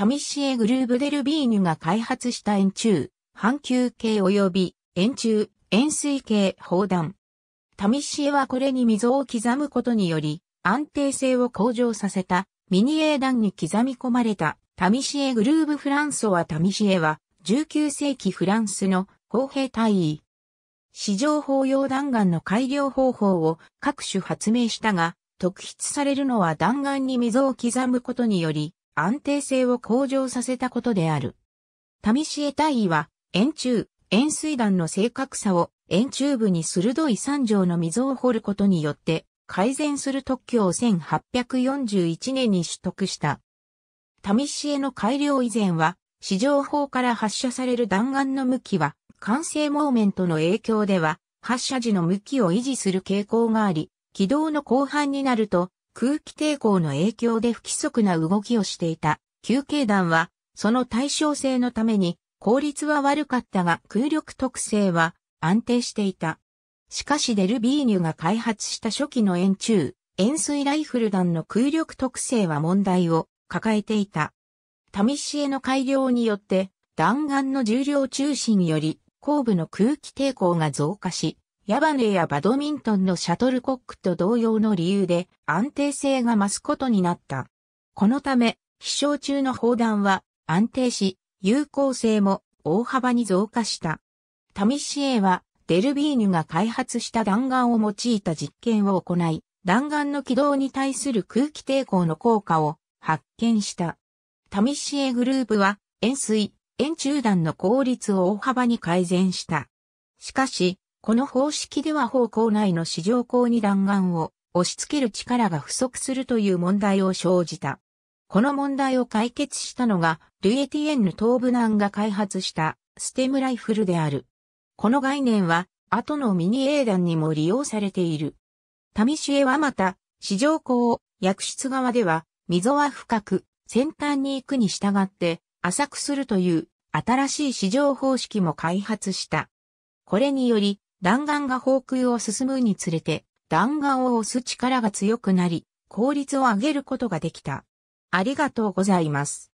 タミシエグルーブデルビーニュが開発した円柱、半球形及び円柱、円錐形砲弾。タミシエはこれに溝を刻むことにより、安定性を向上させたミニ A 弾に刻み込まれたタミシエグルーブフランソはタミシエは19世紀フランスの公兵隊員。市場法用弾丸の改良方法を各種発明したが、特筆されるのは弾丸に溝を刻むことにより、安定性を向上させたことである。タミシエ大尉は、円柱、円錐弾の正確さを円柱部に鋭い三畳の溝を掘ることによって改善する特許を1841年に取得した。タミシエの改良以前は、市場法から発射される弾丸の向きは、完成モーメントの影響では、発射時の向きを維持する傾向があり、軌道の後半になると、空気抵抗の影響で不規則な動きをしていた、球形弾は、その対称性のために、効率は悪かったが空力特性は安定していた。しかしデルビーニュが開発した初期の円柱、円錐ライフル弾の空力特性は問題を抱えていた。試しへの改良によって、弾丸の重量中心より後部の空気抵抗が増加し、矢ネやバドミントンのシャトルコックと同様の理由で安定性が増すことになった。このため、飛翔中の砲弾は安定し、有効性も大幅に増加した。タミシエはデルビーニュが開発した弾丸を用いた実験を行い、弾丸の軌道に対する空気抵抗の効果を発見した。タミシエグループは、円錐、円柱弾の効率を大幅に改善した。しかし、この方式では方向内の市場口に弾丸を押し付ける力が不足するという問題を生じた。この問題を解決したのが、ルイエティエンヌ東部南が開発したステムライフルである。この概念は、後のミニ英断にも利用されている。タミシエはまた、市場口を薬室側では、溝は深く、先端に行くに従って、浅くするという、新しい市場方式も開発した。これにより、弾丸が砲空を進むにつれて、弾丸を押す力が強くなり、効率を上げることができた。ありがとうございます。